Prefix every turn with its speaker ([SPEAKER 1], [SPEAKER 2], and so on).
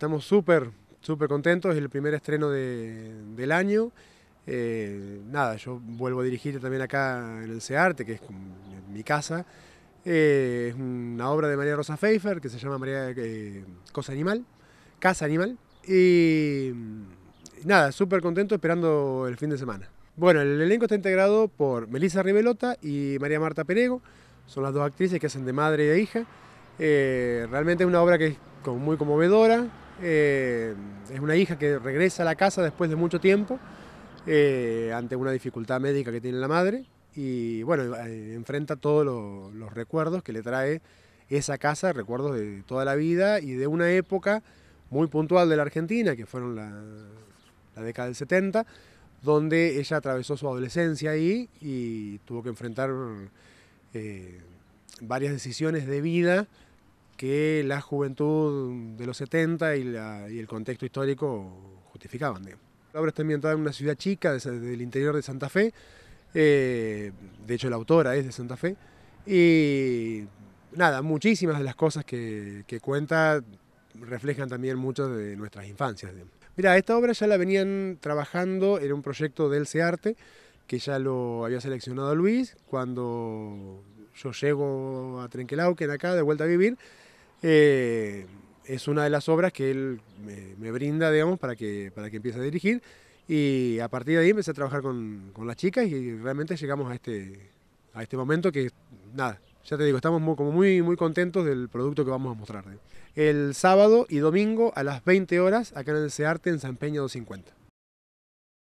[SPEAKER 1] Estamos súper, súper contentos, es el primer estreno del año. Eh, nada, yo vuelvo a dirigir también acá en el CEARTE, que es mi casa. Eh, es una obra de María Rosa Pfeiffer que se llama María eh, Cosa Animal, Casa Animal. Y nada, súper contento esperando el fin de semana. Bueno, el elenco está integrado por Melissa Rivelota y María Marta Perego. Son las dos actrices que hacen de madre e hija. realmente es una obra que es muy conmovedora, eh, es una hija que regresa a la casa después de mucho tiempo eh, ante una dificultad médica que tiene la madre y bueno, eh, enfrenta todos los, recuerdos que le trae esa casa, recuerdos de toda la vida y de una época muy puntual de la Argentina, que fueron la, década del 70, donde ella atravesó su adolescencia ahí y tuvo que enfrentar varias decisiones de vida que la juventud de los 70 y, el contexto histórico justificaban. La obra está ambientada en una ciudad chica del interior de Santa Fe, eh, de hecho la autora es de Santa Fe, y nada, muchísimas de las cosas que, que cuenta reflejan también muchas de nuestras infancias. Mira, esta obra ya la venían trabajando, era un proyecto del CEARTE, que ya lo había seleccionado Luis, cuando yo llego a Trenquelauquen acá, de vuelta a vivir, eh, es una de las obras que él me, brinda, digamos, para que, para que empiece a dirigir. Y a partir de ahí empecé a trabajar con, las chicas y realmente llegamos a este, a este momento que, nada, ya te digo, estamos muy, como muy, muy contentos del producto que vamos a mostrar. ¿eh? El sábado y domingo a las 20 horas acá en el CEARTE en San Peña 250.